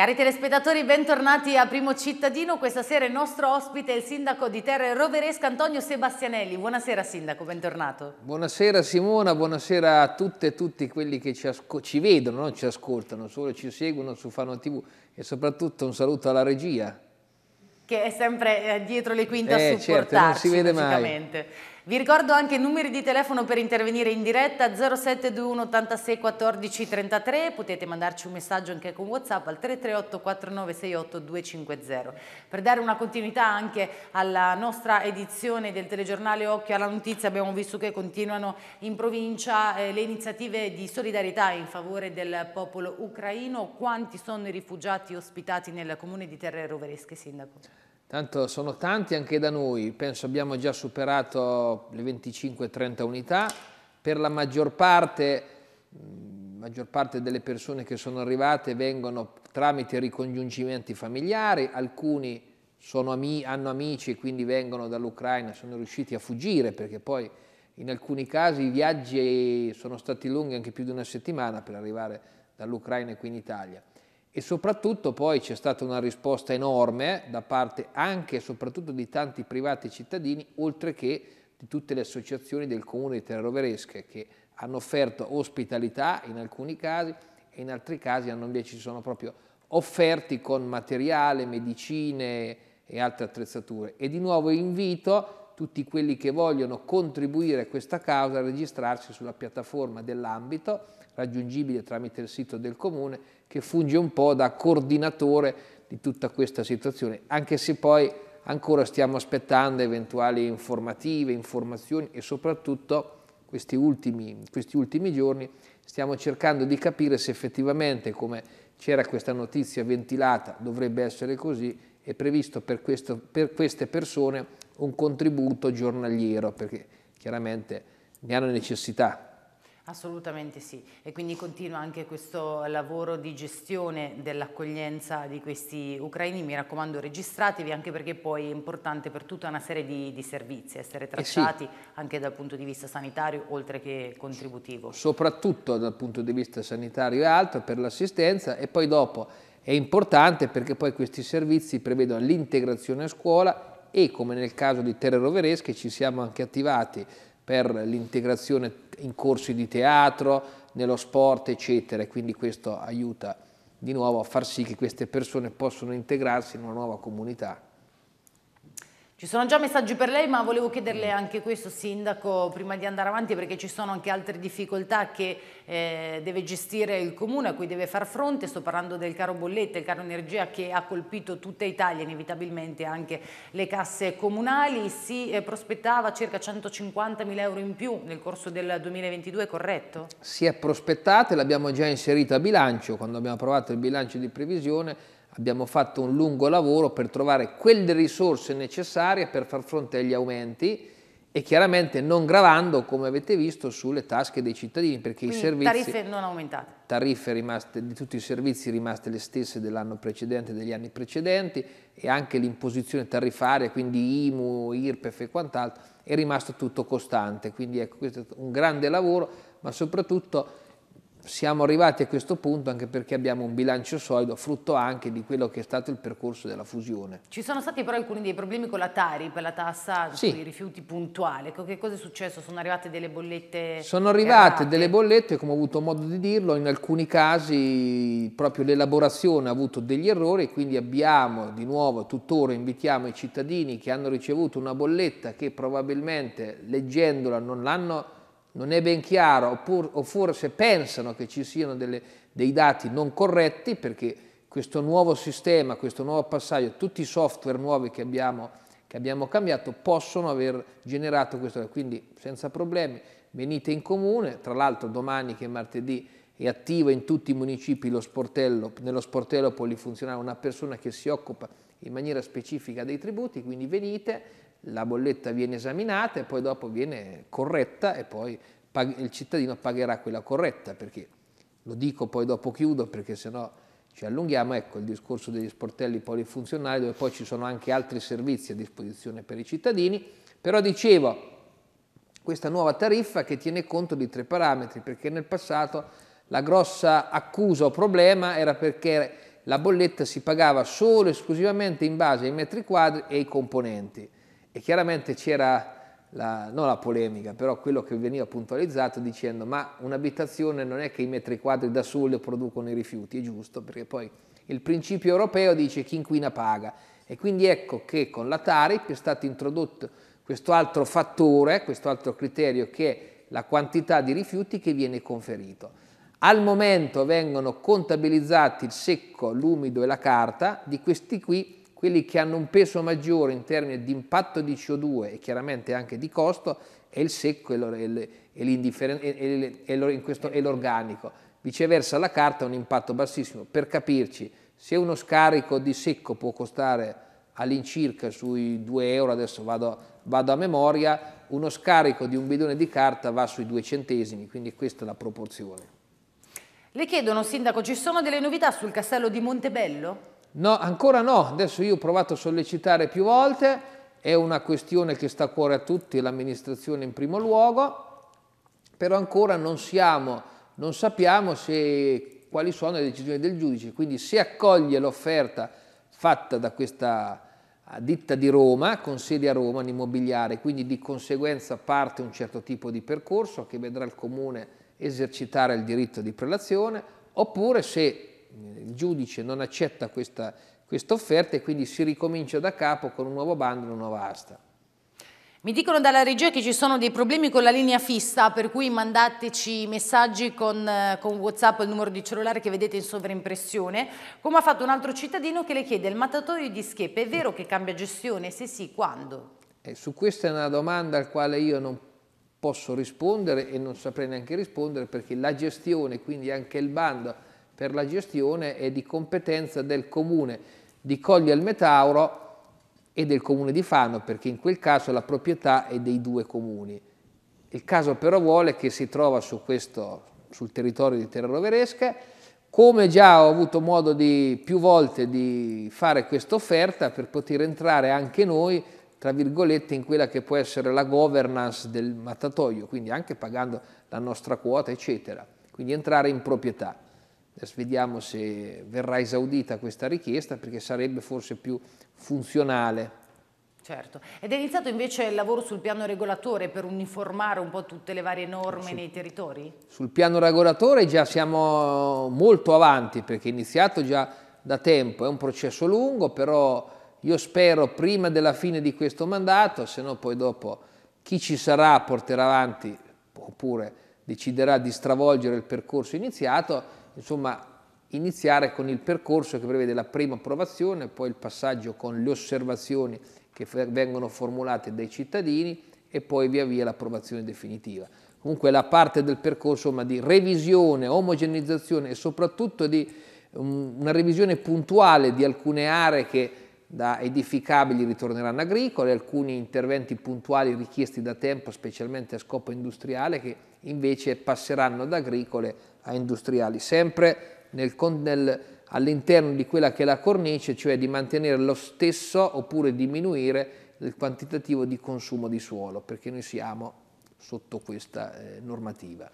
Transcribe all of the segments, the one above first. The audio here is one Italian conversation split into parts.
Cari telespettatori, bentornati a Primo Cittadino. Questa sera il nostro ospite è il sindaco di Terre Roveresca, Antonio Sebastianelli. Buonasera sindaco, bentornato. Buonasera Simona, buonasera a tutte e tutti quelli che ci, ci vedono, non ci ascoltano, solo ci seguono su Fano TV e soprattutto un saluto alla regia che è sempre eh, dietro le quinte eh, a supportarci certo, non si vede mai. Vi ricordo anche i numeri di telefono per intervenire in diretta 0721 86 14 33, potete mandarci un messaggio anche con Whatsapp al 338 4968 250. Per dare una continuità anche alla nostra edizione del telegiornale Occhio alla Notizia abbiamo visto che continuano in provincia eh, le iniziative di solidarietà in favore del popolo ucraino. Quanti sono i rifugiati ospitati nel comune di Terre Roveresche, Sindaco? Tanto sono tanti anche da noi, penso abbiamo già superato le 25-30 unità, per la maggior parte, mm, maggior parte delle persone che sono arrivate vengono tramite ricongiungimenti familiari, alcuni ami hanno amici e quindi vengono dall'Ucraina, sono riusciti a fuggire perché poi in alcuni casi i viaggi sono stati lunghi anche più di una settimana per arrivare dall'Ucraina e qui in Italia e soprattutto poi c'è stata una risposta enorme da parte anche e soprattutto di tanti privati cittadini, oltre che di tutte le associazioni del comune di Terroveresche che hanno offerto ospitalità in alcuni casi e in altri casi hanno invece ci sono proprio offerti con materiale, medicine e altre attrezzature. E di nuovo invito tutti quelli che vogliono contribuire a questa causa a registrarsi sulla piattaforma dell'ambito, raggiungibile tramite il sito del comune che funge un po' da coordinatore di tutta questa situazione, anche se poi ancora stiamo aspettando eventuali informative, informazioni e soprattutto questi ultimi, questi ultimi giorni stiamo cercando di capire se effettivamente, come c'era questa notizia ventilata, dovrebbe essere così, è previsto per, questo, per queste persone un contributo giornaliero, perché chiaramente ne hanno necessità, Assolutamente sì e quindi continua anche questo lavoro di gestione dell'accoglienza di questi ucraini, mi raccomando registratevi anche perché poi è importante per tutta una serie di, di servizi essere tracciati eh sì. anche dal punto di vista sanitario oltre che contributivo. Soprattutto dal punto di vista sanitario e altro per l'assistenza e poi dopo è importante perché poi questi servizi prevedono l'integrazione a scuola e come nel caso di Terre Roveresche ci siamo anche attivati per l'integrazione in corsi di teatro, nello sport, eccetera. E quindi questo aiuta di nuovo a far sì che queste persone possano integrarsi in una nuova comunità. Ci sono già messaggi per lei, ma volevo chiederle anche questo, Sindaco, prima di andare avanti, perché ci sono anche altre difficoltà che eh, deve gestire il Comune, a cui deve far fronte. Sto parlando del caro bollette, il caro energia che ha colpito tutta Italia, inevitabilmente anche le casse comunali. Si eh, prospettava circa 150 mila euro in più nel corso del 2022, corretto? Si è prospettata l'abbiamo già inserita a bilancio, quando abbiamo approvato il bilancio di previsione Abbiamo fatto un lungo lavoro per trovare quelle risorse necessarie per far fronte agli aumenti e chiaramente non gravando, come avete visto, sulle tasche dei cittadini, perché Quindi i servizi... tariffe non aumentate. Tariffe rimaste, di tutti i servizi rimaste le stesse dell'anno precedente e degli anni precedenti e anche l'imposizione tariffaria, quindi IMU, IRPEF e quant'altro, è rimasto tutto costante. Quindi ecco, questo è un grande lavoro, ma soprattutto siamo arrivati a questo punto anche perché abbiamo un bilancio solido, frutto anche di quello che è stato il percorso della fusione. Ci sono stati però alcuni dei problemi con la Tari per la tassa sì. sui rifiuti puntuale. Ecco, che cosa è successo? Sono arrivate delle bollette? Sono arrivate errate. delle bollette, come ho avuto modo di dirlo, in alcuni casi proprio l'elaborazione ha avuto degli errori, quindi abbiamo di nuovo, tuttora invitiamo i cittadini che hanno ricevuto una bolletta che probabilmente leggendola non l'hanno non è ben chiaro, oppure, o forse pensano che ci siano delle, dei dati non corretti, perché questo nuovo sistema, questo nuovo passaggio, tutti i software nuovi che abbiamo, che abbiamo cambiato possono aver generato questo, quindi senza problemi venite in comune, tra l'altro domani che è martedì è attivo in tutti i municipi lo sportello, nello sportello polifunzionale una persona che si occupa in maniera specifica dei tributi, quindi venite, la bolletta viene esaminata e poi dopo viene corretta e poi il cittadino pagherà quella corretta, perché lo dico poi dopo chiudo perché sennò ci allunghiamo, ecco il discorso degli sportelli polifunzionali dove poi ci sono anche altri servizi a disposizione per i cittadini, però dicevo questa nuova tariffa che tiene conto di tre parametri, perché nel passato la grossa accusa o problema era perché la bolletta si pagava solo e esclusivamente in base ai metri quadri e ai componenti. E chiaramente c'era la, non la polemica, però quello che veniva puntualizzato dicendo ma un'abitazione non è che i metri quadri da sole producono i rifiuti, è giusto, perché poi il principio europeo dice chi inquina paga. E quindi ecco che con la TARIP è stato introdotto questo altro fattore, questo altro criterio che è la quantità di rifiuti che viene conferito. Al momento vengono contabilizzati il secco, l'umido e la carta, di questi qui quelli che hanno un peso maggiore in termini di impatto di CO2 e chiaramente anche di costo è il secco e l'organico. Viceversa la carta ha un impatto bassissimo. Per capirci, se uno scarico di secco può costare all'incirca sui 2 euro, adesso vado, vado a memoria, uno scarico di un bidone di carta va sui 2 centesimi, quindi questa è la proporzione. Le chiedono, Sindaco, ci sono delle novità sul castello di Montebello? No, ancora no, adesso io ho provato a sollecitare più volte, è una questione che sta a cuore a tutti, l'amministrazione in primo luogo, però ancora non, siamo, non sappiamo se, quali sono le decisioni del giudice, quindi se accoglie l'offerta fatta da questa ditta di Roma, con sede a Roma, l'immobiliare, quindi di conseguenza parte un certo tipo di percorso che vedrà il comune esercitare il diritto di prelazione, oppure se il giudice non accetta questa, questa offerta e quindi si ricomincia da capo con un nuovo bando e una nuova asta. Mi dicono dalla regia che ci sono dei problemi con la linea fissa, per cui mandateci messaggi con, eh, con Whatsapp il numero di cellulare che vedete in sovraimpressione, come ha fatto un altro cittadino che le chiede il mattatoio di Schepe, è vero che cambia gestione? Se sì, quando? Eh, su questa è una domanda al quale io non posso rispondere e non saprei neanche rispondere perché la gestione, quindi anche il bando, per la gestione è di competenza del comune di Cogli al Metauro e del comune di Fano, perché in quel caso la proprietà è dei due comuni. Il caso però vuole che si trova su questo, sul territorio di Terra Roveresca, come già ho avuto modo di, più volte di fare questa offerta per poter entrare anche noi, tra virgolette, in quella che può essere la governance del mattatoio, quindi anche pagando la nostra quota, eccetera, quindi entrare in proprietà. Adesso vediamo se verrà esaudita questa richiesta perché sarebbe forse più funzionale. Certo, ed è iniziato invece il lavoro sul piano regolatore per uniformare un po' tutte le varie norme sul, nei territori? Sul piano regolatore già siamo molto avanti perché è iniziato già da tempo, è un processo lungo, però io spero prima della fine di questo mandato, se no poi dopo chi ci sarà porterà avanti oppure deciderà di stravolgere il percorso iniziato insomma, iniziare con il percorso che prevede la prima approvazione, poi il passaggio con le osservazioni che vengono formulate dai cittadini e poi via via l'approvazione definitiva. Comunque la parte del percorso ma di revisione, omogenizzazione e soprattutto di um, una revisione puntuale di alcune aree che da edificabili ritorneranno agricole, alcuni interventi puntuali richiesti da tempo, specialmente a scopo industriale, che invece passeranno da agricole a industriali, sempre nel, nel, all'interno di quella che è la cornice, cioè di mantenere lo stesso oppure diminuire il quantitativo di consumo di suolo, perché noi siamo sotto questa eh, normativa.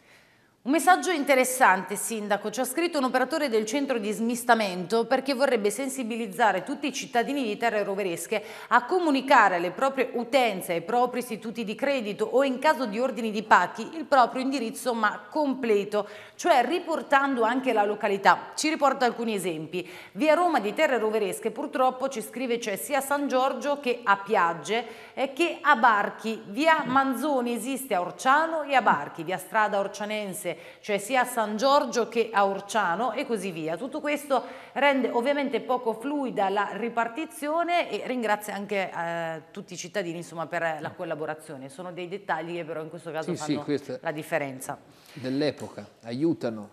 Un messaggio interessante, Sindaco. Ci ha scritto un operatore del centro di smistamento perché vorrebbe sensibilizzare tutti i cittadini di Terre Roveresche a comunicare alle proprie utenze, ai propri istituti di credito o in caso di ordini di pacchi il proprio indirizzo ma completo, cioè riportando anche la località. Ci riporta alcuni esempi. Via Roma di Terre Roveresche purtroppo ci scrive c'è cioè sia a San Giorgio che a Piagge e che a Barchi. Via Manzoni esiste a Orciano e a Barchi, via Strada Orcianense cioè sia a San Giorgio che a Urciano e così via. Tutto questo rende ovviamente poco fluida la ripartizione e ringrazio anche eh, tutti i cittadini insomma, per la collaborazione. Sono dei dettagli che però in questo caso sì, fanno sì, la differenza. Dell'epoca, aiutano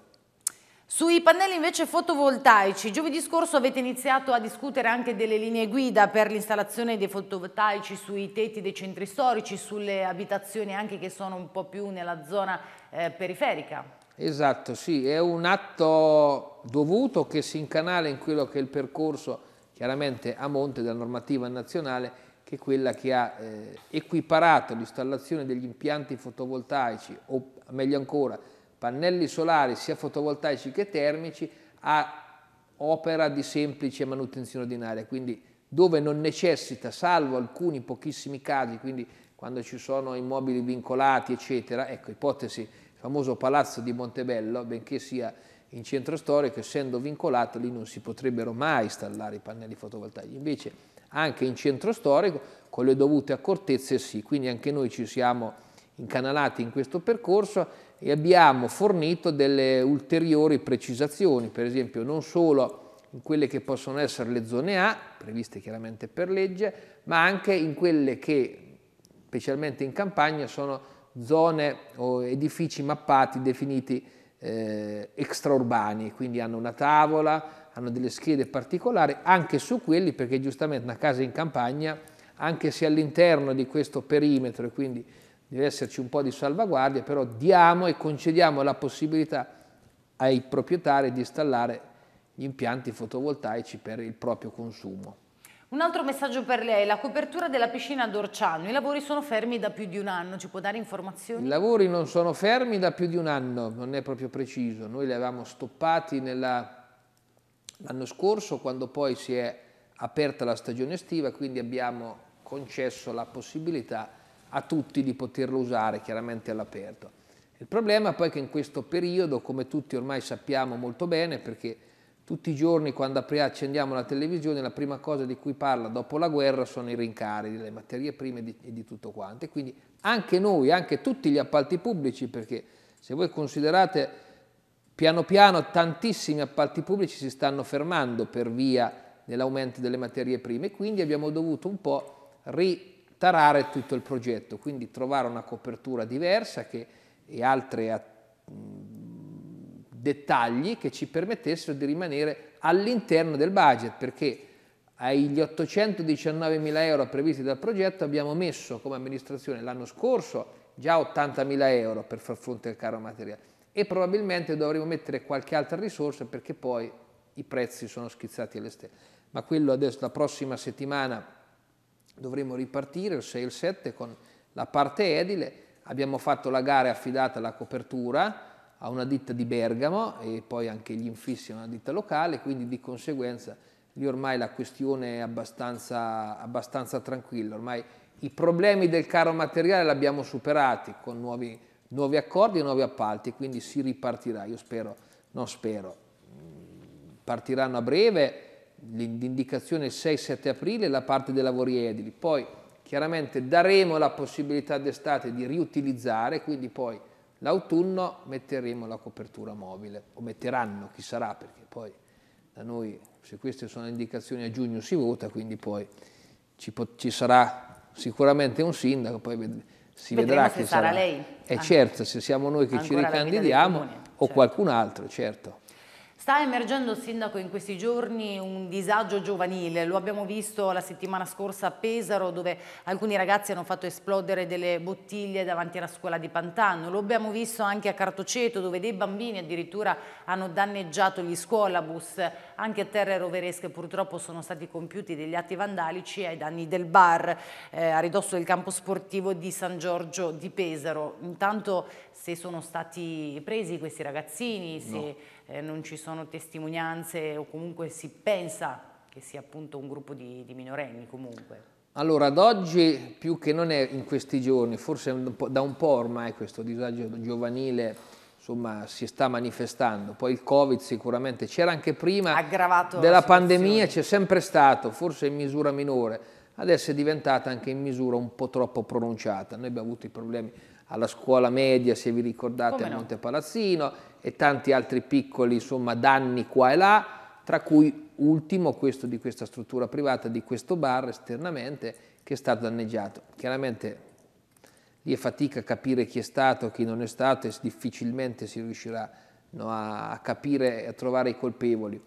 sui pannelli invece fotovoltaici, giovedì scorso avete iniziato a discutere anche delle linee guida per l'installazione dei fotovoltaici sui tetti dei centri storici, sulle abitazioni anche che sono un po' più nella zona eh, periferica. Esatto, sì, è un atto dovuto che si incanala in quello che è il percorso chiaramente a monte della normativa nazionale che è quella che ha eh, equiparato l'installazione degli impianti fotovoltaici o meglio ancora pannelli solari sia fotovoltaici che termici a opera di semplice manutenzione ordinaria, quindi dove non necessita, salvo alcuni pochissimi casi, quindi quando ci sono immobili vincolati, eccetera, ecco, ipotesi, il famoso palazzo di Montebello, benché sia in centro storico, essendo vincolato, lì non si potrebbero mai installare i pannelli fotovoltaici. Invece anche in centro storico, con le dovute accortezze sì, quindi anche noi ci siamo incanalati in questo percorso e abbiamo fornito delle ulteriori precisazioni, per esempio non solo in quelle che possono essere le zone A, previste chiaramente per legge, ma anche in quelle che, specialmente in campagna, sono zone o edifici mappati definiti eh, extraurbani, quindi hanno una tavola, hanno delle schede particolari, anche su quelli perché giustamente una casa in campagna, anche se all'interno di questo perimetro e quindi deve esserci un po' di salvaguardia, però diamo e concediamo la possibilità ai proprietari di installare gli impianti fotovoltaici per il proprio consumo. Un altro messaggio per lei, la copertura della piscina d'Orciano, i lavori sono fermi da più di un anno, ci può dare informazioni? I lavori non sono fermi da più di un anno, non è proprio preciso, noi li avevamo stoppati l'anno scorso quando poi si è aperta la stagione estiva, quindi abbiamo concesso la possibilità a tutti di poterlo usare chiaramente all'aperto. Il problema poi è che in questo periodo, come tutti ormai sappiamo molto bene, perché tutti i giorni quando accendiamo la televisione la prima cosa di cui parla dopo la guerra sono i rincari delle materie prime e di, e di tutto quanto. E quindi anche noi, anche tutti gli appalti pubblici, perché se voi considerate piano piano tantissimi appalti pubblici si stanno fermando per via dell'aumento delle materie prime, quindi abbiamo dovuto un po' ri tarare tutto il progetto, quindi trovare una copertura diversa che, e altri dettagli che ci permettessero di rimanere all'interno del budget, perché agli 819 mila euro previsti dal progetto abbiamo messo come amministrazione l'anno scorso già 80 mila euro per far fronte al caro materiale e probabilmente dovremo mettere qualche altra risorsa perché poi i prezzi sono schizzati all'esterno. Ma quello adesso la prossima settimana dovremo ripartire il 6 e il 7 con la parte edile. Abbiamo fatto la gara affidata alla copertura a una ditta di Bergamo e poi anche gli infissi a una ditta locale, quindi di conseguenza lì ormai la questione è abbastanza, abbastanza tranquilla. Ormai i problemi del caro materiale li abbiamo superati con nuovi, nuovi accordi e nuovi appalti, quindi si ripartirà, io spero, non spero, mm, partiranno a breve l'indicazione 6-7 aprile la parte dei lavori edili, poi chiaramente daremo la possibilità d'estate di riutilizzare, quindi poi l'autunno metteremo la copertura mobile, o metteranno, chi sarà, perché poi da noi se queste sono indicazioni a giugno si vota, quindi poi ci, ci sarà sicuramente un sindaco, poi si Vedremo vedrà se chi sarà. sarà lei. È eh, ah. certo, se siamo noi che ci ricandidiamo o certo. qualcun altro, certo. Sta emergendo, Sindaco, in questi giorni un disagio giovanile, lo abbiamo visto la settimana scorsa a Pesaro dove alcuni ragazzi hanno fatto esplodere delle bottiglie davanti alla scuola di Pantanno. lo abbiamo visto anche a Cartoceto dove dei bambini addirittura hanno danneggiato gli scuolabus, anche a terre roveresche purtroppo sono stati compiuti degli atti vandalici ai danni del bar eh, a ridosso del campo sportivo di San Giorgio di Pesaro. Intanto se sono stati presi questi ragazzini, no. Eh, non ci sono testimonianze o comunque si pensa che sia appunto un gruppo di, di minorenni comunque. Allora, ad oggi più che non è in questi giorni, forse da un po' ormai questo disagio giovanile insomma, si sta manifestando. Poi il Covid sicuramente c'era anche prima Aggravato della pandemia, c'è sempre stato, forse in misura minore, adesso è diventata anche in misura un po' troppo pronunciata. Noi abbiamo avuto i problemi alla scuola media, se vi ricordate, Come a Monte no? Palazzino, e tanti altri piccoli insomma, danni qua e là, tra cui ultimo questo di questa struttura privata, di questo bar esternamente che è stato danneggiato. Chiaramente lì è fatica a capire chi è stato, chi non è stato e difficilmente si riuscirà no, a capire e a trovare i colpevoli.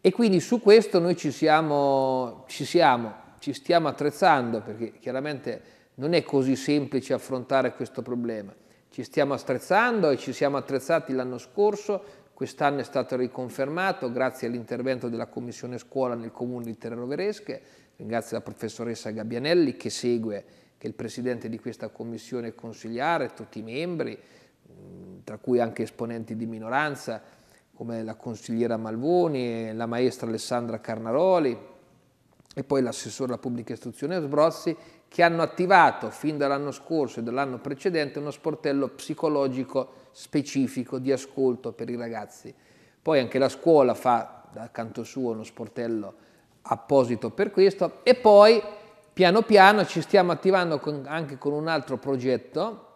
E quindi su questo noi ci siamo, ci siamo, ci stiamo attrezzando perché chiaramente non è così semplice affrontare questo problema ci stiamo attrezzando e ci siamo attrezzati l'anno scorso, quest'anno è stato riconfermato grazie all'intervento della Commissione Scuola nel Comune di Terroveresche, ringrazio la professoressa Gabbianelli che segue, che è il presidente di questa commissione consigliare, tutti i membri, mm, tra cui anche esponenti di minoranza come la consigliera Malvoni, la maestra Alessandra Carnaroli, e poi l'assessore alla pubblica istruzione Sbrozzi, che hanno attivato fin dall'anno scorso e dall'anno precedente uno sportello psicologico specifico di ascolto per i ragazzi. Poi anche la scuola fa dal canto suo uno sportello apposito per questo e poi piano piano ci stiamo attivando con, anche con un altro progetto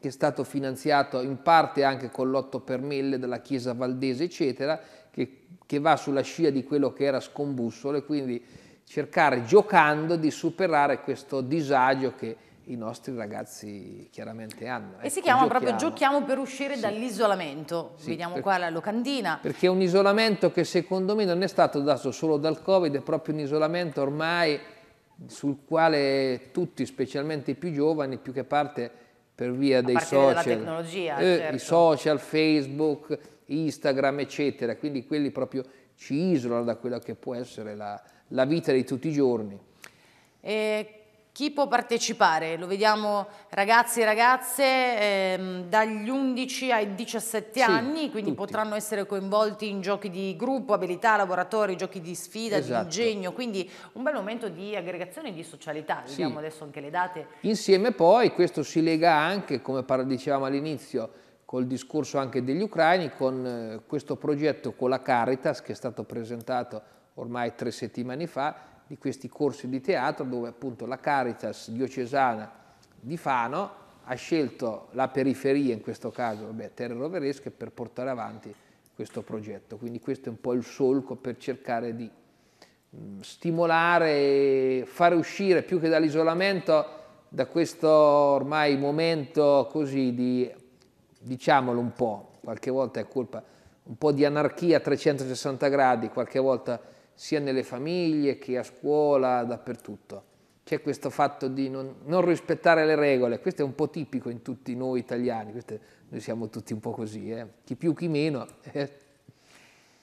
che è stato finanziato in parte anche con l'otto per mille della Chiesa Valdese, eccetera, che, che va sulla scia di quello che era scombussolo e quindi cercare giocando di superare questo disagio che i nostri ragazzi chiaramente hanno. E ecco, si chiama giochiamo. proprio giochiamo per uscire sì. dall'isolamento, sì, vediamo per, qua la locandina. Perché è un isolamento che secondo me non è stato dato solo dal Covid, è proprio un isolamento ormai sul quale tutti, specialmente i più giovani, più che parte per via A dei social, tecnologia, eh, certo. i social, Facebook, Instagram, eccetera, quindi quelli proprio ci isolano da quello che può essere la, la vita di tutti i giorni. E chi può partecipare? Lo vediamo ragazzi e ragazze ehm, dagli 11 ai 17 sì, anni, quindi tutti. potranno essere coinvolti in giochi di gruppo, abilità, laboratori, giochi di sfida, esatto. di ingegno, quindi un bel momento di aggregazione e di socialità, sì. vediamo adesso anche le date. Insieme poi questo si lega anche, come dicevamo all'inizio, col discorso anche degli ucraini, con eh, questo progetto con la Caritas che è stato presentato ormai tre settimane fa, di questi corsi di teatro dove appunto la Caritas diocesana di Fano ha scelto la periferia, in questo caso vabbè, Terre Roveresche, per portare avanti questo progetto. Quindi questo è un po' il solco per cercare di mh, mm, stimolare e fare uscire più che dall'isolamento da questo ormai momento così di, diciamolo un po', qualche volta è colpa, un po' di anarchia a 360 gradi, qualche volta sia nelle famiglie che a scuola, dappertutto. C'è questo fatto di non, non, rispettare le regole, questo è un po' tipico in tutti noi italiani, questo, noi siamo tutti un po' così, eh? chi più chi meno. Eh.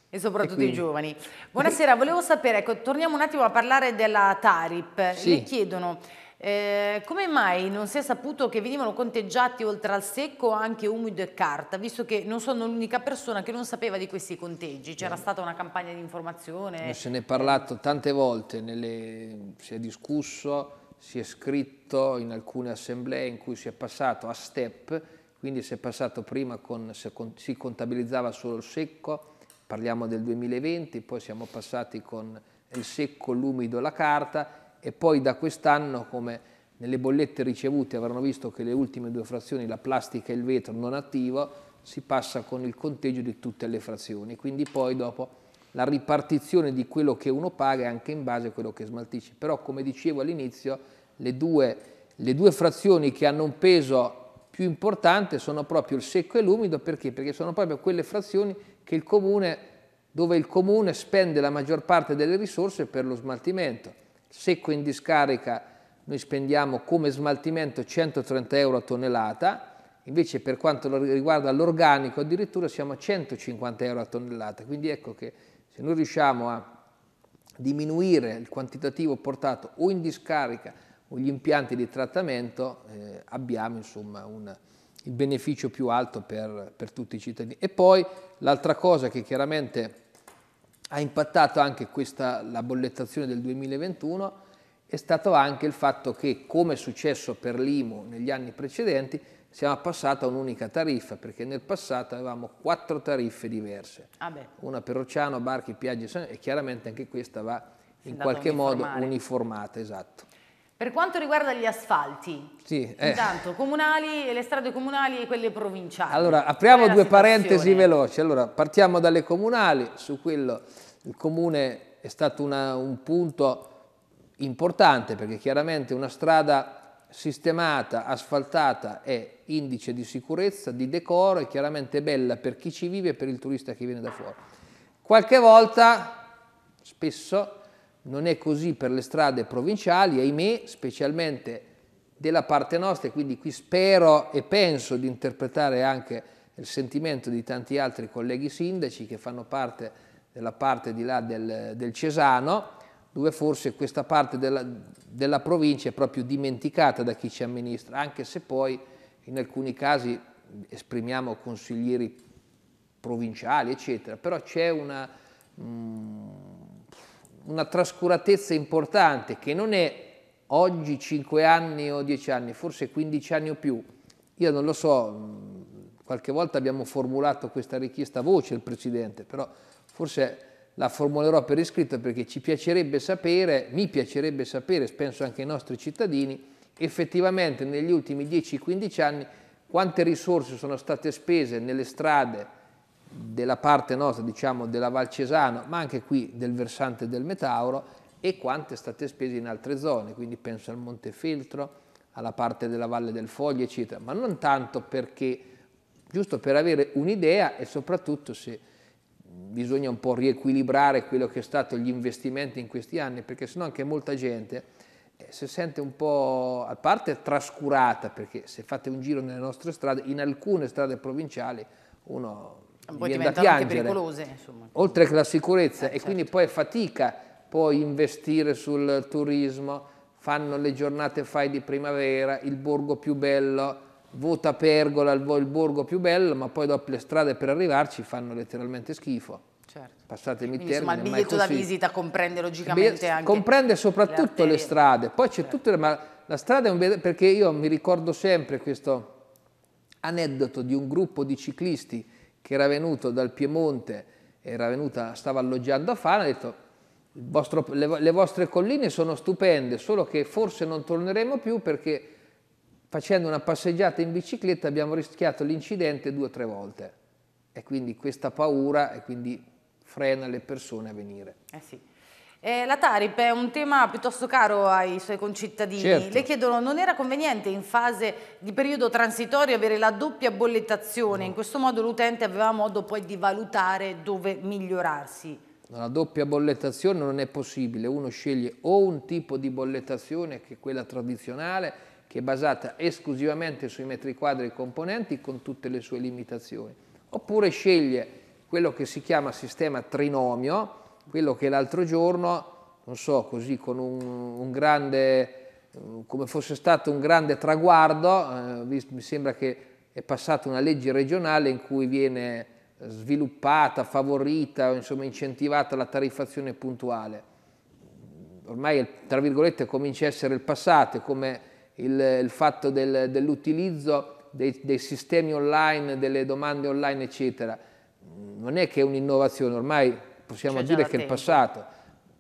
E soprattutto e i giovani. Buonasera, volevo sapere, ecco, torniamo un attimo a parlare della Tarip. Sì. Le chiedono eh, come mai non si è saputo che venivano conteggiati oltre al secco anche umido e carta, visto che non sono l'unica persona che non sapeva di questi conteggi? C'era stata una campagna di informazione? Se ne è parlato tante volte, nelle... si è discusso, si è scritto in alcune assemblee in cui si è passato a step, quindi si è passato prima con, si contabilizzava solo il secco, parliamo del 2020, poi siamo passati con il secco, l'umido, la carta e poi da quest'anno, come nelle bollette ricevute avranno visto che le ultime due frazioni, la plastica e il vetro non attivo, si passa con il conteggio di tutte le frazioni, quindi poi dopo la ripartizione di quello che uno paga è anche in base a quello che smaltisce. Però come dicevo all'inizio, le due, le due frazioni che hanno un peso più importante sono proprio il secco e l'umido, perché? Perché sono proprio quelle frazioni il comune, dove il comune spende la maggior parte delle risorse per lo smaltimento secco in discarica noi spendiamo come smaltimento 130 euro a tonnellata, invece per quanto riguarda l'organico addirittura siamo a 150 euro a tonnellata, quindi ecco che se noi riusciamo a diminuire il quantitativo portato o in discarica o gli impianti di trattamento eh, abbiamo insomma un, il beneficio più alto per, per tutti i cittadini. E poi l'altra cosa che chiaramente ha impattato anche questa, la bollettazione del 2021 è stato anche il fatto che, come è successo per l'IMU negli anni precedenti, siamo passati a un'unica tariffa, perché nel passato avevamo quattro tariffe diverse. Ah una per Oceano, Barchi, Piaggi e chiaramente anche questa va in qualche modo uniformata. Esatto. Per quanto riguarda gli asfalti, sì, eh. intanto comunali, le strade comunali e quelle provinciali. Allora, apriamo due parentesi veloci. Allora, partiamo dalle comunali, su quello il comune è stato una, un punto importante perché chiaramente una strada sistemata, asfaltata è indice di sicurezza, di decoro, e chiaramente bella per chi ci vive e per il turista che viene da fuori. Qualche volta, spesso, non è così per le strade provinciali, ahimè, specialmente della parte nostra, e quindi qui spero e penso di interpretare anche il sentimento di tanti altri colleghi sindaci che fanno parte della parte di là del, del Cesano, dove forse questa parte della, della provincia è proprio dimenticata da chi ci amministra, anche se poi in alcuni casi esprimiamo consiglieri provinciali, eccetera, però c'è una, mh, mm, una trascuratezza importante che non è oggi 5 anni o 10 anni, forse 15 anni o più. Io non lo so, mm, qualche volta abbiamo formulato questa richiesta a voce il Presidente, però forse la formulerò per iscritto perché ci piacerebbe sapere, mi piacerebbe sapere, penso anche ai nostri cittadini, effettivamente negli ultimi 10-15 anni quante risorse sono state spese nelle strade, della parte nostra, diciamo della Val Cesano, ma anche qui del versante del Metauro e quanto è stato speso in altre zone, quindi penso al Montefeltro, alla parte della Valle del Foglio, eccetera, ma non tanto perché, giusto per avere un'idea e soprattutto se bisogna un po' riequilibrare quello che è stato gli investimenti in questi anni, perché sennò anche molta gente eh, si sente un po', a parte trascurata, perché se fate un giro nelle nostre strade, in alcune strade provinciali uno poi diventano anche pericolose. Insomma. Oltre che la sicurezza, eh, e certo. quindi poi è fatica poi investire sul turismo, fanno le giornate fai di primavera, il borgo più bello, vota pergola il, borgo più bello, ma poi dopo le strade per arrivarci fanno letteralmente schifo. Certo. Passatemi Quindi, termine, insomma, il biglietto da visita comprende logicamente anche comprende soprattutto le, le strade. Poi c'è certo. tutto ma la strada è un perché io mi ricordo sempre questo aneddoto di un gruppo di ciclisti che era venuto dal Piemonte, venuta, stava alloggiando a Fano, ha detto vostro, le, le vostre colline sono stupende, solo che forse non torneremo più perché facendo una passeggiata in bicicletta abbiamo rischiato l'incidente due o tre volte. E quindi questa paura e quindi frena le persone a venire. Eh sì. Eh, la Tarip è un tema piuttosto caro ai suoi concittadini. Certo. Le chiedono, non era conveniente in fase di periodo transitorio avere la doppia bollettazione? No. In questo modo l'utente aveva modo poi di valutare dove migliorarsi. La doppia bollettazione non è possibile. Uno sceglie o un tipo di bollettazione, che è quella tradizionale, che è basata esclusivamente sui metri quadri e componenti con tutte le sue limitazioni, oppure sceglie quello che si chiama sistema trinomio, quello che l'altro giorno, non so, così con un, un grande mm, come fosse stato un grande traguardo, eh, mi sembra che è passata una legge regionale in cui viene sviluppata, favorita, insomma incentivata la tariffazione puntuale. Ormai, tra virgolette, comincia a essere il passato, come il, il fatto del, dell'utilizzo dei, dei sistemi online, delle domande online, eccetera. Non è che è un'innovazione, ormai possiamo dire che tempo. il passato.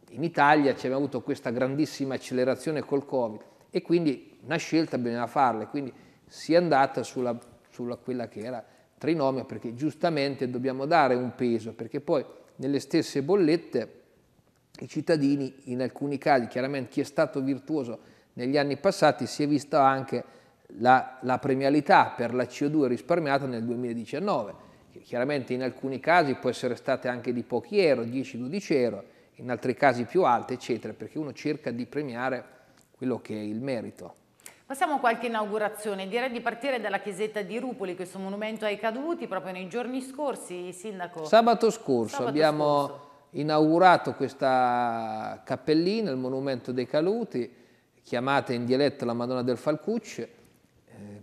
In Italia abbiamo avuto questa grandissima accelerazione col Covid e quindi una scelta bisognava farla, quindi si è andata sulla, sulla quella che era trinomio perché giustamente dobbiamo dare un peso, perché poi nelle stesse bollette i cittadini in alcuni casi, chiaramente chi è stato virtuoso negli anni passati si è vista anche la, la premialità per la CO2 risparmiata nel 2019 Chiaramente in alcuni casi può essere stata anche di pochi euro, 10-12 euro, in altri casi più alte, eccetera, perché uno cerca di premiare quello che è il merito. Passiamo a qualche inaugurazione, direi di partire dalla chiesetta di Rupoli, questo monumento ai caduti, proprio nei giorni scorsi, Sindaco. Sabato scorso Sabato abbiamo scorso. inaugurato questa cappellina, il monumento dei caduti, chiamata in dialetto la Madonna del Falcucci,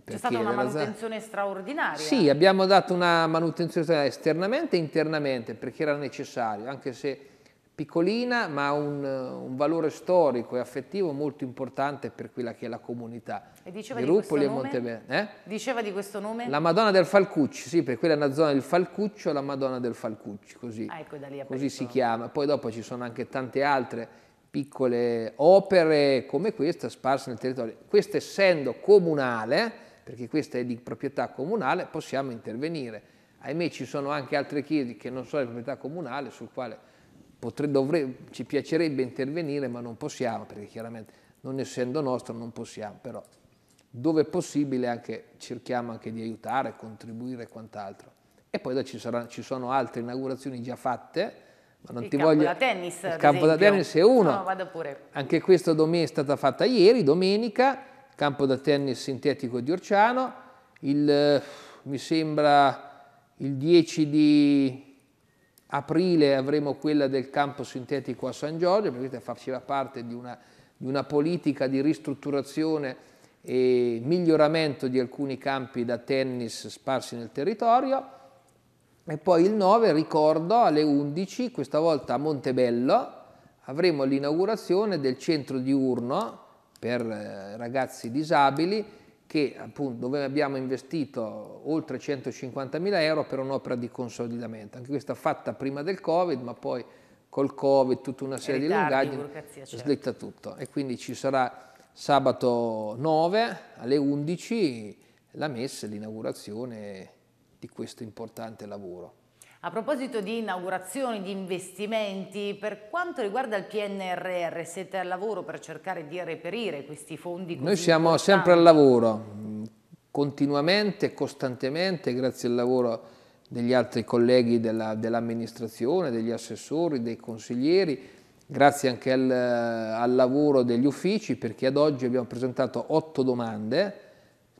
c'è stata una manutenzione la... straordinaria? Sì, abbiamo dato una manutenzione straordinaria esternamente e internamente perché era necessario, anche se piccolina ma un, eh, un valore storico e affettivo molto importante per quella che è la comunità e diceva di, di Rupoli e Montebello. Eh? Diceva di questo nome? La Madonna del Falcucci, sì, perché quella è una zona del Falcuccio, la Madonna del Falcucci, così, ah, ecco, così si chiama. Poi dopo ci sono anche tante altre piccole opere come questa sparse nel territorio. Questa essendo comunale perché questa è di proprietà comunale, possiamo intervenire. Ahimè ci sono anche altre chiese che non sono di proprietà comunale, sul quale potre, dovre, ci piacerebbe intervenire, ma non possiamo, perché chiaramente non essendo nostro non possiamo, però dove è possibile anche, cerchiamo anche di aiutare, contribuire e quant'altro. E poi da, ci, sarà, ci sono altre inaugurazioni già fatte, ma non il ti campo voglio... da tennis. Il campo esempio. da tennis è uno. No, vado pure. Anche questo domani è stata fatta ieri, domenica, campo da tennis sintetico di Orciano, il, eh, mi sembra il 10 di aprile avremo quella del campo sintetico a San Giorgio, perché faceva parte di una, di una politica di ristrutturazione e miglioramento di alcuni campi da tennis sparsi nel territorio. E poi il 9, ricordo, alle 11, questa volta a Montebello, avremo l'inaugurazione del centro diurno per eh, ragazzi disabili che, appunto, dove abbiamo investito oltre 150.000 euro per un'opera di consolidamento. Anche questa fatta prima del Covid, ma poi col Covid tutta una serie ritardi, di lungaggini, certo. slitta tutto. E quindi ci sarà sabato 9 alle 11 la messa e l'inaugurazione di questo importante lavoro. A proposito di inaugurazioni, di investimenti, per quanto riguarda il PNRR, siete al lavoro per cercare di reperire questi fondi? Noi siamo importanti? sempre al lavoro, continuamente, costantemente, grazie al lavoro degli altri colleghi dell'amministrazione, dell degli assessori, dei consiglieri, grazie anche al, al, lavoro degli uffici, perché ad oggi abbiamo presentato otto domande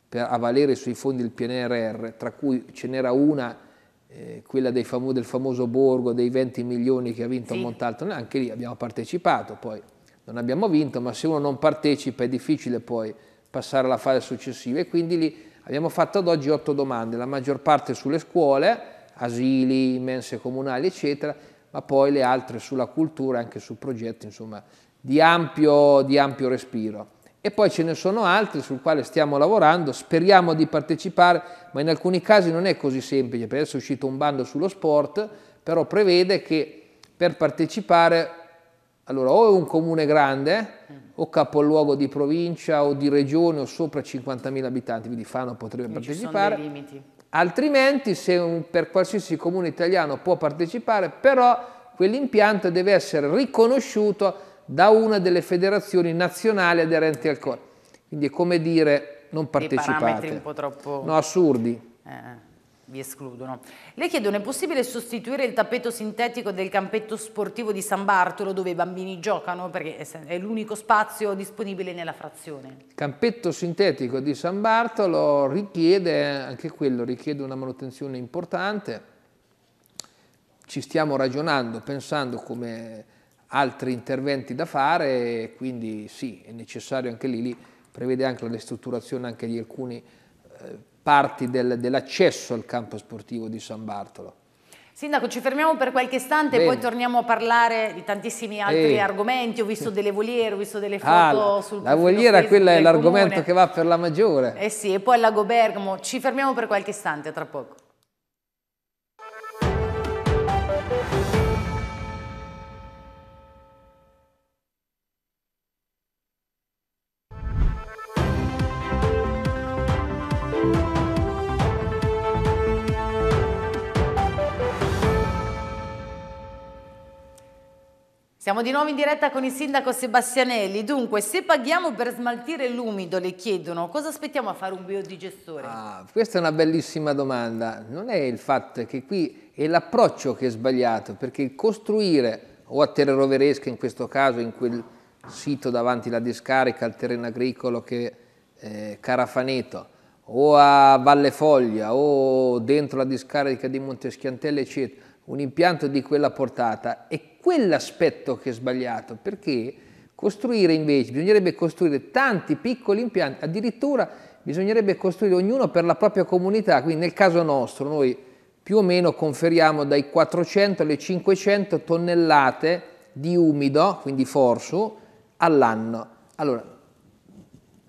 per, a valere sui fondi del PNRR, tra cui ce n'era una eh, quella famo del famoso borgo dei 20 milioni che ha vinto sì. Montalto, noi anche lì abbiamo partecipato, poi non abbiamo vinto, ma se uno non partecipa è difficile poi passare alla fase successiva e quindi lì abbiamo fatto ad oggi otto domande, la maggior parte sulle scuole, asili, mense comunali eccetera, ma poi le altre sulla cultura, anche su progetti insomma di ampio, di ampio respiro. E poi ce ne sono altri sul quale stiamo lavorando, speriamo di partecipare, ma in alcuni casi non è così semplice, perché adesso è uscito un bando sullo sport, però prevede che per partecipare, allora o è un comune grande, mm. o capoluogo di provincia o di regione o sopra 50.000 abitanti, quindi Fano potrebbe quindi partecipare. Altrimenti se un, per qualsiasi comune italiano può partecipare, però quell'impianto deve essere riconosciuto da una delle federazioni nazionali aderenti al CONI. Quindi è come dire non partecipate. Dei parametri un po' troppo... No, assurdi. Eh vi escludono. Le chiedono, è possibile sostituire il tappeto sintetico del campetto sportivo di San Bartolo dove i bambini giocano? Perché è l'unico spazio disponibile nella frazione. Il campetto sintetico di San Bartolo richiede, anche quello, richiede una manutenzione importante. Ci stiamo ragionando, pensando come altri interventi da fare, quindi sì, è necessario anche lì, lì prevede anche la ristrutturazione anche di alcune eh, parti del, dell'accesso al campo sportivo di San Bartolo. Sindaco, ci fermiamo per qualche istante e poi torniamo a parlare di tantissimi altri e... argomenti. Ho visto delle voliere, ho visto delle foto ah, sul La voliera, quella è l'argomento che va per la maggiore. Eh sì, e poi il lago Bergamo. Ci fermiamo per qualche istante, tra poco. Siamo di nuovo in diretta con il sindaco Sebastianelli. Dunque, se paghiamo per smaltire l'umido, le chiedono, cosa aspettiamo a fare un biodigestore? Ah, questa è una bellissima domanda. Non è il fatto che qui è l'approccio che è sbagliato, perché costruire o a terra roveresca, in questo caso in quel sito davanti alla discarica, al terreno agricolo che è eh, Carafaneto, o a Valle Foglia, o dentro la discarica di Monteschiantelle, eccetera, un impianto di quella portata. È quell'aspetto che è sbagliato, perché costruire invece, bisognerebbe costruire tanti piccoli impianti, addirittura bisognerebbe costruire ognuno per la propria comunità, quindi nel caso nostro noi più o meno conferiamo dai 400 alle 500 tonnellate di umido, quindi forsu, all'anno. Allora,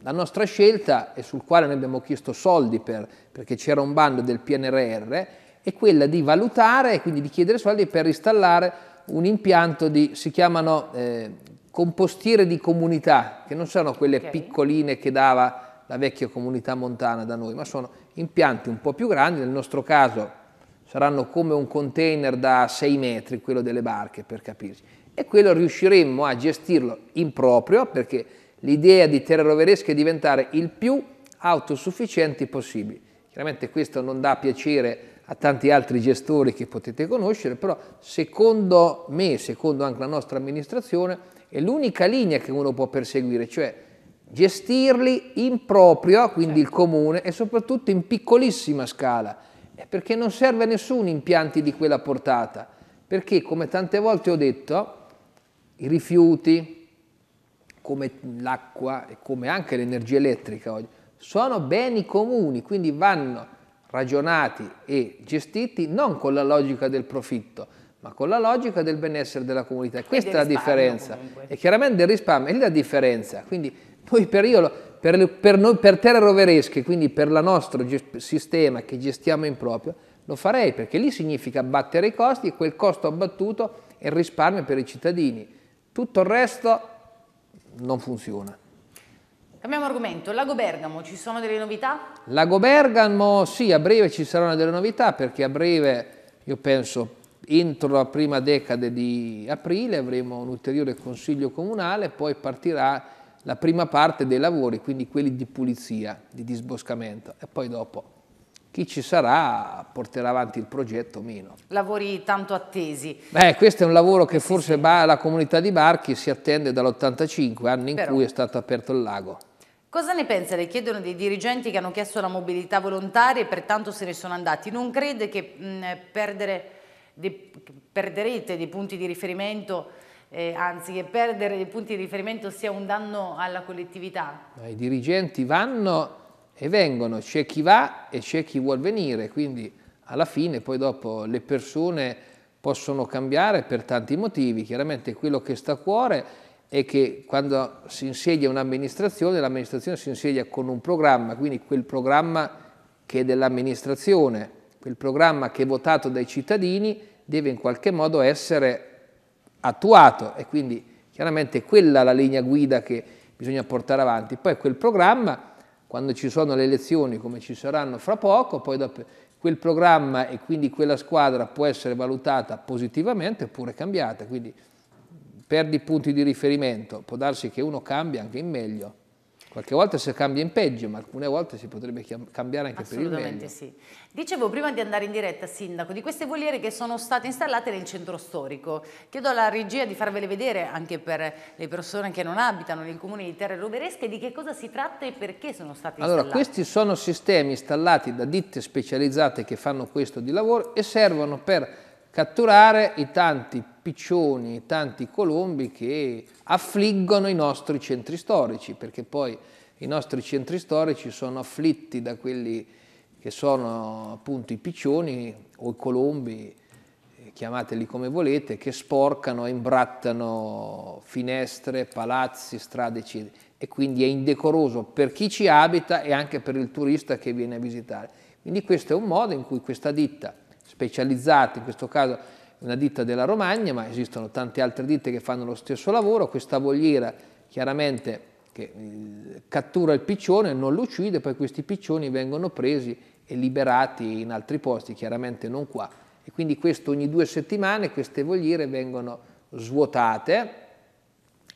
la nostra scelta, e sul quale noi abbiamo chiesto soldi per, perché c'era un bando del PNRR, è quella di valutare e quindi di chiedere soldi per installare un impianto di, si chiamano eh, compostiere di comunità, che non sono quelle okay. piccoline che dava la vecchia comunità montana da noi, ma sono impianti un po' più grandi, nel nostro caso saranno come un container da 6 metri, quello delle barche per capirci, e quello riusciremmo a gestirlo in proprio perché l'idea di Terre Roveresca è diventare il più autosufficienti possibile. Chiaramente questo non dà piacere a tanti altri gestori che potete conoscere, però secondo me, secondo anche la nostra amministrazione, è l'unica linea che uno può perseguire, cioè gestirli in proprio, quindi il certo. comune, e soprattutto in piccolissima scala, eh, perché non serve a nessuno impianti di quella portata, perché come tante volte ho detto, i rifiuti, come l'acqua e come anche l'energia elettrica oggi, sono beni comuni, quindi vanno ragionati e gestiti non con la logica del profitto, ma con la logica del benessere della comunità. E Questa è la differenza. Comunque. E chiaramente il risparmio è la differenza. Quindi noi per, io, per, per, noi, per Terre Roveresche, quindi per il nostro sistema che gestiamo in proprio, lo farei perché lì significa abbattere i costi e quel costo abbattuto è il risparmio per i cittadini. Tutto il resto non funziona. Cambiamo argomento, Lago Bergamo, ci sono delle novità? Lago Bergamo, sì, a breve ci saranno delle novità perché a breve, io penso, entro la prima decade di aprile avremo un ulteriore consiglio comunale, poi partirà la prima parte dei lavori, quindi quelli di pulizia, di disboscamento e poi dopo chi ci sarà porterà avanti il progetto o meno. Lavori tanto attesi. Beh, questo è un lavoro che forse sì. la comunità di Barchi si attende dall'85, anno in Però. cui è stato aperto il lago. Cosa ne pensa? Le chiedono dei dirigenti che hanno chiesto la mobilità volontaria e pertanto se ne sono andati. Non crede che mh, mm, perdere, de, perderete dei punti di riferimento, eh, anzi che perdere dei punti di riferimento sia un danno alla collettività? Ma I dirigenti vanno e vengono, c'è chi va e c'è chi vuole venire, quindi alla fine poi dopo le persone possono cambiare per tanti motivi, chiaramente quello che sta a cuore è è che quando si insedia un'amministrazione, l'amministrazione si insedia con un programma, quindi quel programma che è dell'amministrazione, quel programma che è votato dai cittadini deve in qualche modo essere attuato e quindi chiaramente quella è la linea guida che bisogna portare avanti. Poi quel programma, quando ci sono le elezioni come ci saranno fra poco, poi dopo quel programma e quindi quella squadra può essere valutata positivamente oppure cambiata. Quindi, perdi punti di riferimento, può darsi che uno cambia anche in meglio. Qualche volta si cambia in peggio, ma alcune volte si potrebbe cambiare anche per il meglio. Assolutamente sì. Dicevo prima di andare in diretta, Sindaco, di queste voliere che sono state installate nel centro storico. Chiedo alla regia di farvele vedere anche per le persone che non abitano nel comune di Terre Roveresche di che cosa si tratta e perché sono state installate. Allora, questi sono sistemi installati da ditte specializzate che fanno questo di lavoro e servono per catturare i tanti piccioni e tanti colombi che affliggono i nostri centri storici, perché poi i nostri centri storici sono afflitti da quelli che sono appunto i piccioni o i colombi, eh, chiamateli come volete, che sporcano e imbrattano finestre, palazzi, strade eccetera. e quindi è indecoroso per chi ci abita e anche per il turista che viene a visitare. Quindi questo è un modo in cui questa ditta specializzata, in questo caso una ditta della Romagna, ma esistono tante altre ditte che fanno lo stesso lavoro, questa vogliera chiaramente che eh, cattura il piccione, non lo uccide, poi questi piccioni vengono presi e liberati in altri posti, chiaramente non qua. E quindi questo, ogni due settimane queste vogliere vengono svuotate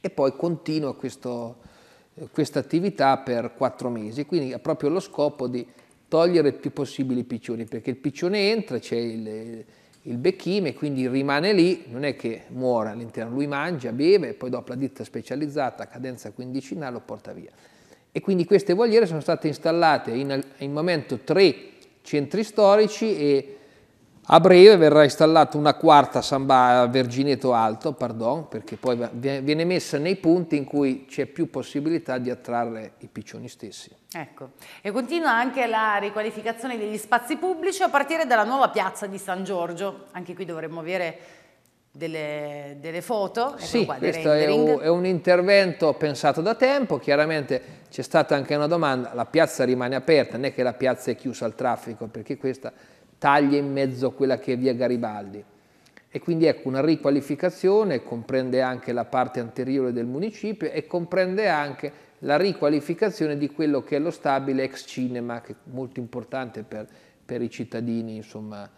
e poi continua eh, questa attività per quattro mesi. Quindi ha proprio lo scopo di togliere il più possibile i piccioni, perché il piccione entra, c'è il eh, il becchime, quindi rimane lì, non è che muore all'interno, lui mangia, beve, e poi dopo la ditta specializzata a cadenza quindicinale lo porta via. E quindi queste voliere sono state installate in, in momento tre centri storici e a breve verrà installata una quarta samba Vergineto Alto, pardon, perché poi viene messa nei punti in cui c'è più possibilità di attrarre i piccioni stessi. Ecco, e continua anche la riqualificazione degli spazi pubblici a partire dalla nuova piazza di San Giorgio. Anche qui dovremmo avere delle, delle foto. Ecco sì, qua, questo è un, è un intervento pensato da tempo, chiaramente c'è stata anche una domanda, la piazza rimane aperta, non è che la piazza è chiusa al traffico, perché questa taglia in mezzo quella che è via Garibaldi. E quindi ecco una riqualificazione, comprende anche la parte anteriore del municipio e comprende anche la riqualificazione di quello che è lo stabile ex cinema, che è molto importante per, per i cittadini, insomma,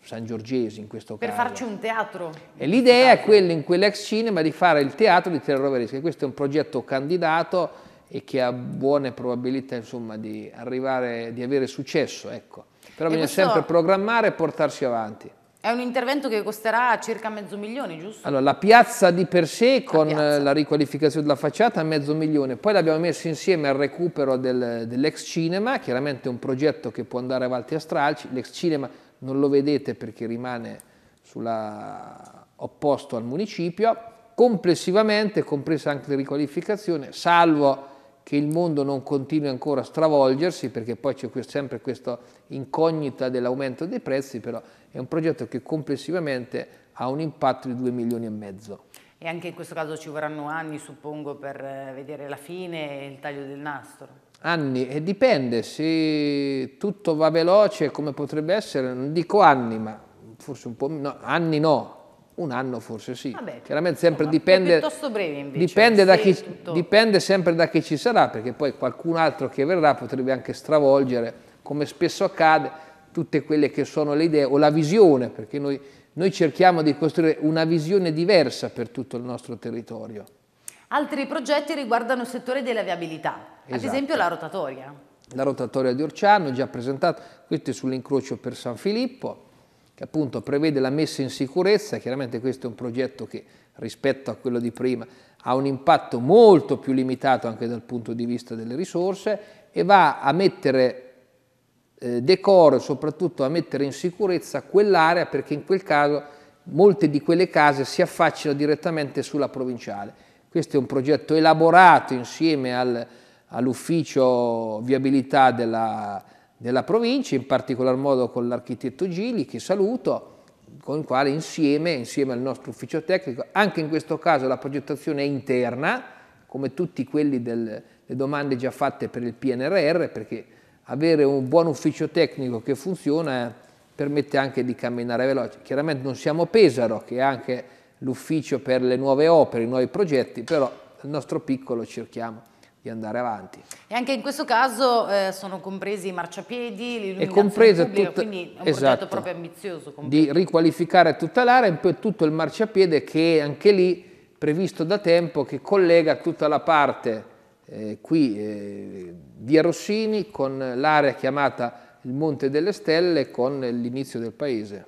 San Giorgesi in questo per caso. Per farci un teatro. E l'idea è quella in quell'ex cinema di fare il teatro di Terra Roveresca. Questo è un progetto candidato e che ha buone probabilità insomma, di arrivare, di avere successo. Ecco. Però e bisogna sempre programmare e portarsi avanti. È un intervento che costerà circa mezzo milione, giusto? Allora, la piazza di per sé con la, eh, la riqualificazione della facciata mezzo milione, poi l'abbiamo messo insieme al recupero del, dell'ex cinema, chiaramente è un progetto che può andare avanti a stralci, l'ex cinema non lo vedete perché rimane sulla, opposto al municipio, complessivamente, compresa anche la riqualificazione, salvo che il mondo non continui ancora a stravolgersi, perché poi c'è sempre questa incognita dell'aumento dei prezzi, però è un progetto che complessivamente ha un impatto di 2 milioni e mezzo. E anche in questo caso ci vorranno anni, suppongo, per eh, vedere la fine e il taglio del nastro? Anni, e dipende, se tutto va veloce come potrebbe essere, non dico anni, ma forse un po' meno, anni no, un anno forse sì. Vabbè, Chiaramente sempre insomma, dipende, invece, dipende, da chi, dipende sempre da chi ci sarà, perché poi qualcun altro che verrà potrebbe anche stravolgere, come spesso accade, tutte quelle che sono le idee o la visione, perché noi, noi cerchiamo di costruire una visione diversa per tutto il nostro territorio. Altri progetti riguardano il settore della viabilità, esatto. ad esempio la rotatoria. La rotatoria di Orciano, già presentata, questo è sull'incrocio per San Filippo, che appunto prevede la messa in sicurezza, chiaramente questo è un progetto che rispetto a quello di prima ha un impatto molto più limitato anche dal punto di vista delle risorse e va a mettere eh, decoro, soprattutto a mettere in sicurezza quell'area perché in quel caso molte di quelle case si affacciano direttamente sulla provinciale. Questo è un progetto elaborato insieme al, all'ufficio viabilità della della provincia, in particolar modo con l'architetto Gili, che saluto, con il quale insieme, insieme al nostro ufficio tecnico, anche in questo caso la progettazione è interna, come tutti quelli delle domande già fatte per il PNRR, perché avere un buon ufficio tecnico che funziona permette anche di camminare veloce. Chiaramente non siamo Pesaro, che è anche l'ufficio per le nuove opere, i nuovi progetti, però nel nostro piccolo cerchiamo di andare avanti. E anche in questo caso eh, sono compresi i marciapiedi, è compreso pubblica, tutta, quindi è un esatto, progetto proprio ambizioso. Completo. Di riqualificare tutta l'area e poi tutto il marciapiede che è anche lì previsto da tempo che collega tutta la parte eh, qui eh, via Rossini con l'area chiamata il Monte delle Stelle con l'inizio del paese.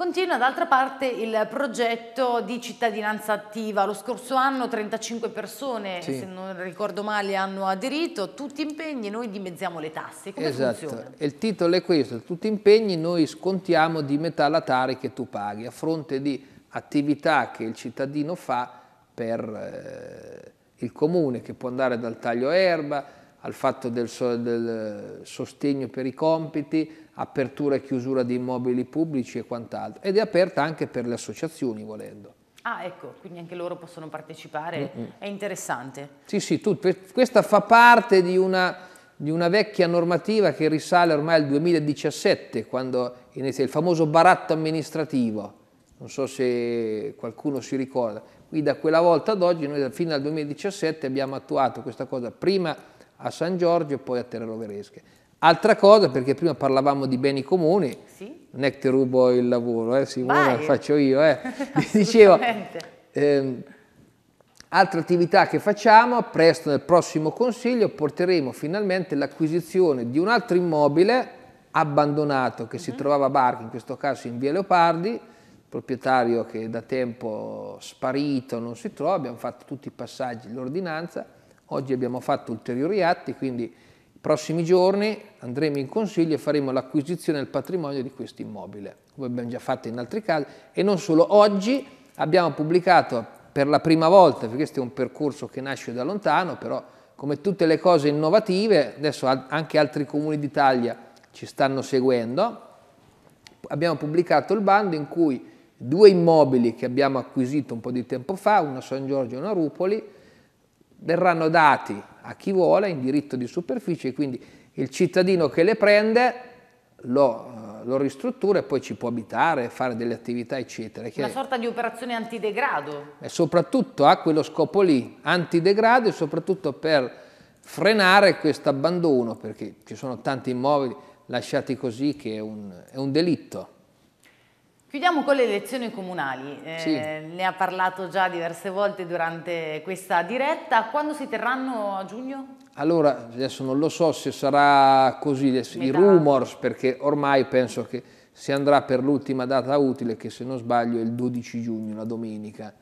Continua d'altra parte il progetto di cittadinanza attiva. Lo scorso anno 35 persone, sì. se non ricordo male, hanno aderito, tutti impegni noi dimezziamo le tasse. Come esatto. Funziona? Il titolo è questo, tutti impegni noi scontiamo di metà la tari che tu paghi a fronte di attività che il cittadino fa per eh, il comune, che può andare dal taglio erba al fatto del, del eh, sostegno per i compiti, apertura e chiusura di immobili pubblici e quant'altro. Ed è aperta anche per le associazioni volendo. Ah, ecco, quindi anche loro possono partecipare, mm -mm. è interessante. Sì, sì, tu, questa fa parte di una, di una, vecchia normativa che risale ormai al 2017, quando inizia il famoso baratto amministrativo, non so se qualcuno si ricorda. Qui da quella volta ad oggi, noi fino al 2017 abbiamo attuato questa cosa prima a San Giorgio e poi a Terre Roveresche. Altra cosa, perché prima parlavamo di beni comuni, sì. non è che ti rubo il lavoro, eh, Simona, Vai. faccio io. Eh. Dicevo, ehm, altra attività che facciamo, presto nel prossimo consiglio porteremo finalmente l'acquisizione di un altro immobile abbandonato che uh -huh. si mhm. trovava a Barca, in questo caso in via Leopardi, proprietario che da tempo sparito non si trova, abbiamo fatto tutti i passaggi, l'ordinanza, oggi abbiamo fatto ulteriori atti, quindi prossimi giorni andremo in consiglio e faremo l'acquisizione del patrimonio di questo immobile, come abbiamo già fatto in altri casi, e non solo. Oggi abbiamo pubblicato per la prima volta, perché questo è un percorso che nasce da lontano, però come tutte le cose innovative, adesso anche altri comuni d'Italia ci stanno seguendo, abbiamo pubblicato il bando in cui due immobili che abbiamo acquisito un po' di tempo fa, uno a San Giorgio e uno a Rupoli, verranno dati a chi vuole in diritto di superficie, quindi il cittadino che le prende lo, eh, lo ristruttura e poi ci può abitare, fare delle attività, eccetera. Una sorta di operazione antidegrado. E soprattutto ha quello scopo lì, antidegrado e soprattutto per frenare questo abbandono, perché ci sono tanti immobili lasciati così che è un, è un delitto. Chiudiamo con le elezioni comunali, eh, sì. ne ha parlato già diverse volte durante questa diretta, quando si terranno a giugno? Allora, adesso non lo so se sarà così, Metà. i rumors, perché ormai penso che si andrà per l'ultima data utile, che se non sbaglio è il 12 giugno, la domenica.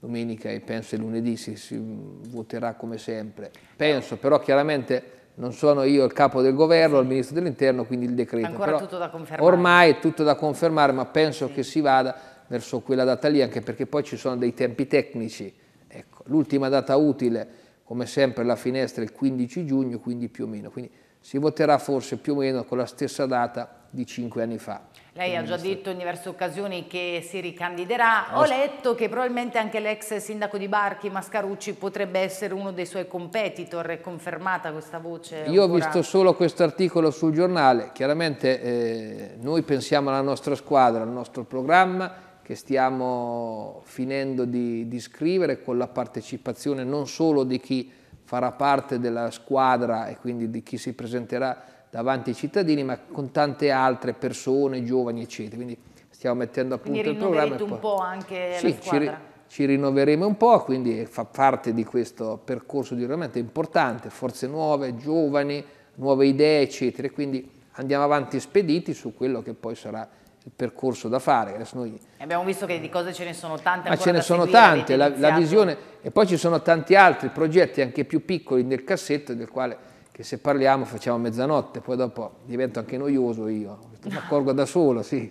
Domenica e penso lunedì si, si voterà come sempre. Penso, però chiaramente non sono io il capo del governo, il ministro dell'interno, quindi il decreto. Ancora Però tutto da confermare. Ormai è tutto da confermare, ma penso sì. che si vada verso quella data lì, anche perché poi ci sono dei tempi tecnici. Ecco, l'ultima data utile, come sempre, la finestra è il 15 giugno, quindi più o meno. Quindi si voterà forse più o meno con la stessa data di cinque anni fa. Lei ha già detto in diverse occasioni che si ricandiderà. Ho letto che probabilmente anche l'ex sindaco di Barchi, Mascarucci, potrebbe essere uno dei suoi competitor. È confermata questa voce? Io ancora? ho visto solo questo articolo sul giornale. Chiaramente eh, noi pensiamo alla nostra squadra, al nostro programma che stiamo finendo di, di scrivere con la partecipazione non solo di chi farà parte della squadra e quindi di chi si presenterà davanti ai cittadini, ma con tante altre persone, giovani, eccetera. Quindi stiamo mettendo a punto il programma. Quindi un po' anche sì, la squadra. Ci, ci rinnoveremo un po', quindi fa parte di questo percorso di rinnovamento importante, forze nuove, giovani, nuove idee, eccetera. Quindi andiamo avanti spediti su quello che poi sarà il percorso da fare. Noi, abbiamo visto che di cose ce ne sono tante. Ma ce ne sono seguire, tante, la, la visione, e poi ci sono tanti altri progetti anche più piccoli nel cassetto del quale che se parliamo facciamo mezzanotte, poi dopo divento anche noioso io, mi accorgo da solo, sì.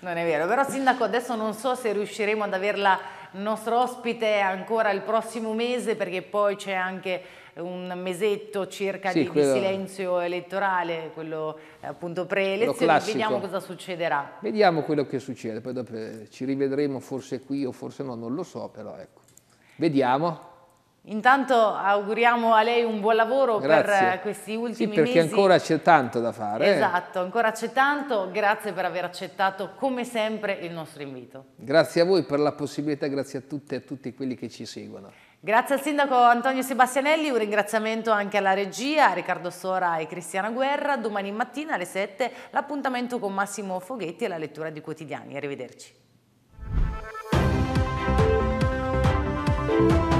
Non è vero, però Sindaco adesso non so se riusciremo ad averla nostro ospite ancora il prossimo mese perché poi c'è anche un mesetto circa sì, di, quello... silenzio elettorale, quello eh, appunto pre elezione vediamo cosa succederà. Vediamo quello che succede, poi dopo eh, ci rivedremo forse qui o forse no, non lo so, però ecco. Vediamo. Intanto auguriamo a lei un buon lavoro grazie. per eh, questi ultimi sì, perché mesi. perché ancora c'è tanto da fare. Eh. Esatto, ancora c'è tanto. Grazie per aver accettato come sempre il nostro invito. Grazie a voi per la possibilità, grazie a tutte e a tutti quelli che ci seguono. Grazie al sindaco Antonio Sebastianelli, un ringraziamento anche alla regia, a Riccardo Sora e Cristiana Guerra. Domani mattina alle 7 l'appuntamento con Massimo Foghetti e la lettura di quotidiani. Arrivederci.